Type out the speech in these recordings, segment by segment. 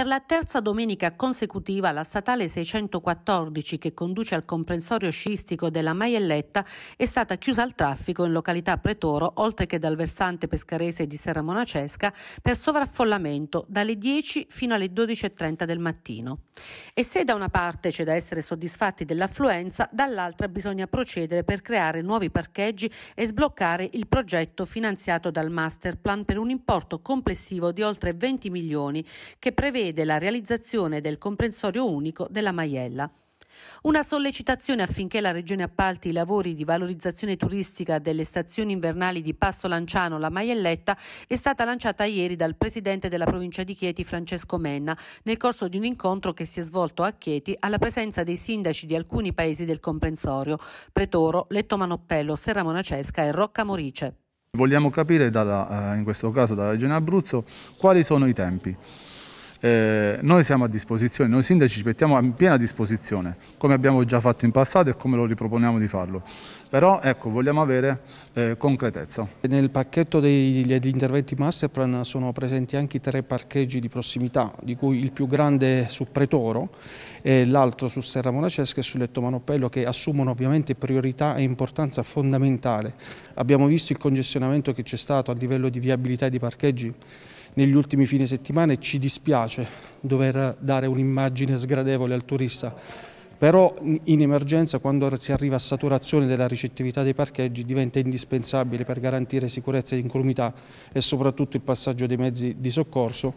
Per la terza domenica consecutiva la statale 614 che conduce al comprensorio sciistico della Maielletta è stata chiusa al traffico in località Pretoro, oltre che dal versante pescarese di Serra Monacesca, per sovraffollamento dalle 10 fino alle 12.30 del mattino. E se da una parte c'è da essere soddisfatti dell'affluenza, dall'altra bisogna procedere per creare nuovi parcheggi e sbloccare il progetto finanziato dal Masterplan per un importo complessivo di oltre 20 milioni che prevede prevede la realizzazione del comprensorio unico della Maiella. Una sollecitazione affinché la Regione appalti i lavori di valorizzazione turistica delle stazioni invernali di Passo Lanciano, la Maielletta, è stata lanciata ieri dal presidente della provincia di Chieti, Francesco Menna, nel corso di un incontro che si è svolto a Chieti alla presenza dei sindaci di alcuni paesi del comprensorio, Pretoro, Letto Manoppello, Serra Monacesca e Rocca Morice. Vogliamo capire, dalla, eh, in questo caso dalla Regione Abruzzo, quali sono i tempi. Eh, noi siamo a disposizione, noi sindaci ci mettiamo in piena disposizione, come abbiamo già fatto in passato e come lo riproponiamo di farlo. Però ecco, vogliamo avere eh, concretezza. Nel pacchetto degli, degli interventi masterplan sono presenti anche i tre parcheggi di prossimità, di cui il più grande su Pretoro e l'altro su Serra Monacesca e sul Letto Manopello, che assumono ovviamente priorità e importanza fondamentale. Abbiamo visto il congestionamento che c'è stato a livello di viabilità e di parcheggi negli ultimi fine settimana e ci dispiace dover dare un'immagine sgradevole al turista. Però in emergenza quando si arriva a saturazione della ricettività dei parcheggi diventa indispensabile per garantire sicurezza e incolumità e soprattutto il passaggio dei mezzi di soccorso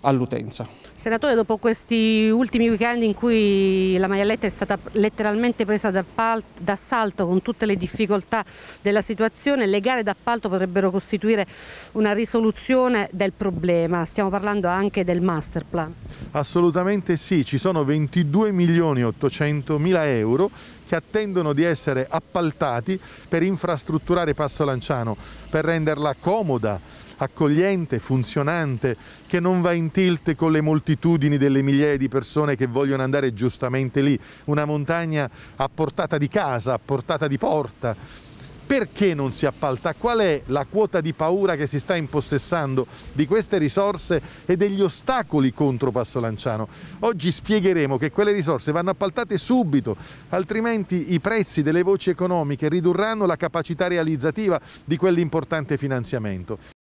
all'utenza. Senatore, dopo questi ultimi weekend in cui la maialetta è stata letteralmente presa d'assalto con tutte le difficoltà della situazione, le gare d'appalto potrebbero costituire una risoluzione del problema. Stiamo parlando anche del master plan. Assolutamente sì, ci sono 22 milioni 800 mila euro che attendono di essere appaltati per infrastrutturare Passo Lanciano, per renderla comoda accogliente, funzionante, che non va in tilt con le moltitudini delle migliaia di persone che vogliono andare giustamente lì, una montagna a portata di casa, a portata di porta. Perché non si appalta? Qual è la quota di paura che si sta impossessando di queste risorse e degli ostacoli contro Passo Lanciano? Oggi spiegheremo che quelle risorse vanno appaltate subito, altrimenti i prezzi delle voci economiche ridurranno la capacità realizzativa di quell'importante finanziamento.